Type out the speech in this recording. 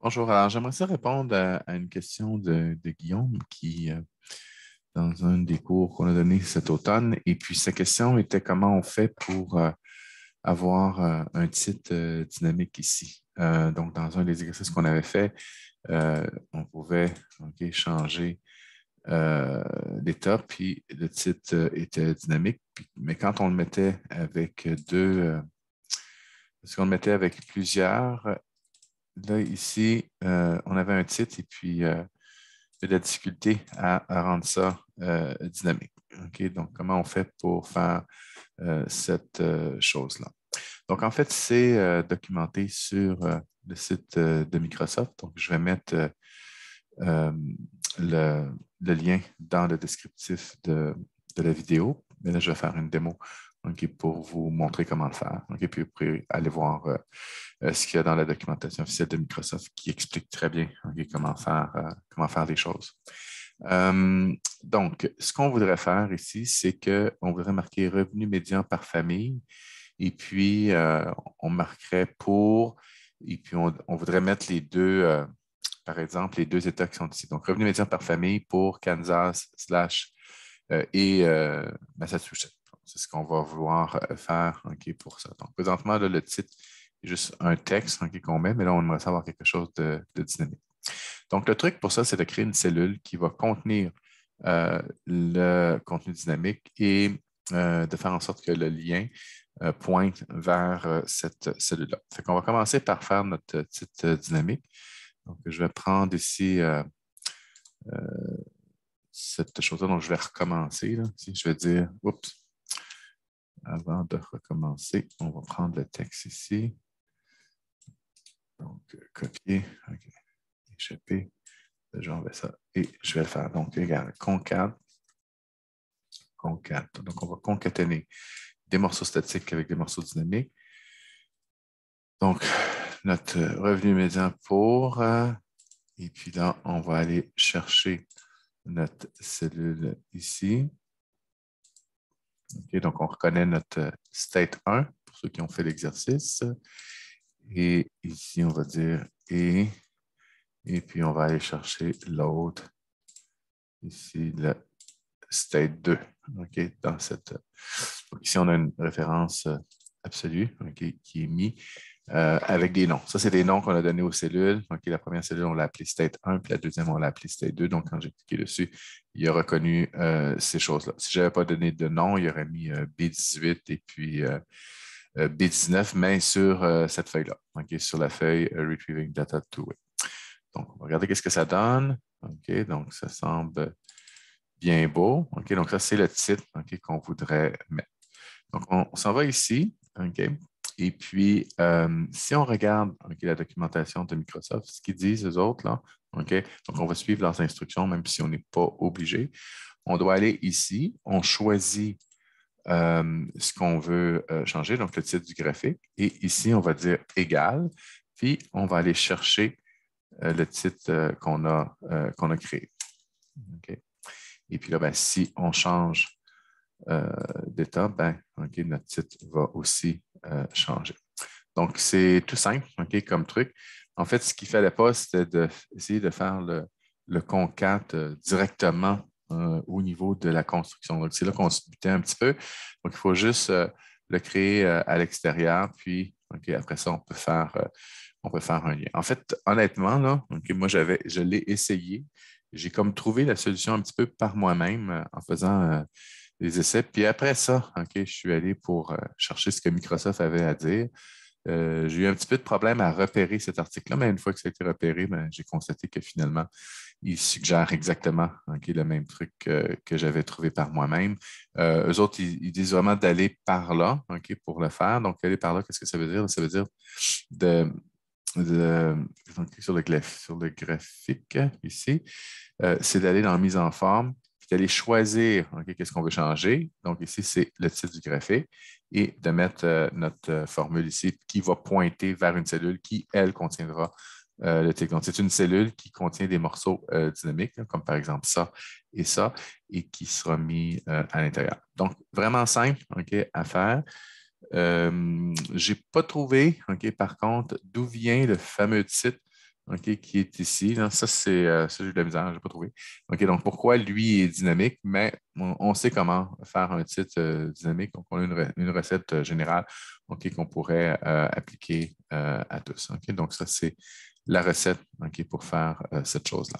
Bonjour. Euh, j'aimerais ça répondre à, une question de, Guillaume qui, euh, dans un des cours qu'on a donné cet automne, et puis sa question était comment on fait pour euh, avoir un titre dynamique ici. donc, dans un des exercices qu'on avait fait, on pouvait changer l'état, puis le titre était dynamique. mais quand on le mettait avec deux, parce qu'on le mettait avec plusieurs là, ici, euh, on avait un titre et puis euh, de la difficulté à, rendre ça euh, dynamique. Donc, comment on fait pour faire euh, cette chose-là? Donc, en fait, c'est documenté sur le site de Microsoft. Donc, je vais mettre le, lien dans le descriptif de, de la vidéo. Mais là, je vais faire une démo pour vous montrer comment le faire. et puis vous pouvez aller voir euh, euh, ce qu'il y a dans la documentation officielle de Microsoft qui explique très bien comment, faire, euh, comment faire les choses. Hum, donc, ce qu'on voudrait faire ici, c'est qu'on voudrait marquer revenu médian par famille et puis on marquerait pour, et puis on, on voudrait mettre les deux, par exemple, les deux États qui sont ici. Donc, revenu médian par famille pour Kansas slash et Massachusetts. C'est ce qu'on va vouloir euh, faire pour ça. Donc, présentement, le titre est juste un texte qu'on met, mais là, on aimerait savoir quelque chose de, dynamique. Donc, le truc pour ça, c'est de créer une cellule qui va contenir euh, le contenu dynamique et euh, de faire en sorte que le lien pointe vers cette cellule-là. On qu'on va commencer par faire notre titre dynamique. Donc, je vais prendre ici cette chose-là. Donc, je vais recommencer. Là. je vais dire, oups, avant de recommencer, on va prendre le texte ici. Donc, euh, copier, OK, échapper, genre ben, ça. Et je vais le faire. Donc, regarde, concat, concat. Donc, on va concaténer des morceaux statiques avec des morceaux dynamiques. Donc, notre revenu médian pour, euh, et puis là, on va aller chercher notre cellule ici donc, on reconnaît notre euh, state 1 pour ceux qui ont fait l'exercice. Et ici, on va dire et, et puis on va aller chercher l'autre, ici, le state 2. ok dans cette... Euh, ici, on a une référence euh, absolu hein, qui est mis euh, avec des noms. Ça, c'est des noms qu'on a donnés aux cellules. la première cellule, on l'a appelée state 1, puis la deuxième, on l'a appelée state 2. Donc, quand j'ai cliqué dessus, il a reconnu euh, ces choses-là. Si je n'avais pas donné de nom, il aurait mis euh, B18 et puis B19, mais sur cette feuille-là, sur la feuille Retrieving Data to Donc, regardez qu'est-ce que ça donne. donc, ça semble bien beau. donc, ça, c'est le titre qu'on voudrait mettre. Donc, on s'en va ici. OK? Et puis, euh, si on regarde la documentation de Microsoft, ce qu'ils disent, eux autres, là, OK? Donc, on va suivre leurs instructions, même si on n'est pas obligé. On doit aller ici, on choisit euh, ce qu'on veut euh, changer, donc le titre du graphique. Et ici, on va dire égal, puis on va aller chercher le titre qu'on a, a, créé. ok Et puis là, ben, si on change euh, d'État, ben, notre titre va aussi euh, changer. Donc, c'est tout simple ok, comme truc. En fait, ce qu'il ne fallait pas, c'était d'essayer de faire le, le euh, directement au niveau de la construction. Donc, c'est là qu'on se butait un petit peu. Donc, il faut juste le créer à l'extérieur, puis après ça, on peut, faire, on peut faire un lien. En fait, honnêtement, moi, je l'ai essayé. J'ai comme trouvé la solution un petit peu par moi-même en faisant les essais. Puis après ça, OK, je suis allé pour euh, chercher ce que Microsoft avait à dire. Euh, j'ai eu un petit peu de problème à repérer cet article-là, mais une fois que ça a été repéré, ben, j'ai constaté que finalement, il suggère exactement le même truc que j'avais trouvé par moi-même. Euh, eux autres, ils, disent vraiment d'aller par là pour le faire. Donc, aller par là, qu'est-ce que ça veut dire? Ça veut dire de. sur, le, sur le graphique ici, euh, c'est d'aller dans la mise en forme, d'aller choisir qu'est-ce qu'on veut changer. Donc ici, c'est le titre du graphique et de mettre euh, notre euh, formule ici qui va pointer vers une cellule qui, elle, contiendra euh, le donc C'est une cellule qui contient des morceaux dynamiques, comme par exemple ça et ça, et qui sera mis à l'intérieur. Donc, vraiment simple à faire. Je n'ai pas trouvé, ok par contre, d'où vient le fameux titre OK, qui est ici. ça, c'est euh, ça, j'ai eu de la misère, je n'ai pas trouvé. OK, donc pourquoi lui est dynamique, mais on, sait comment faire un titre euh, dynamique. Donc, on a une, recette euh, générale OK, qu'on pourrait appliquer à tous. donc ça, c'est la recette OK, pour faire cette chose-là.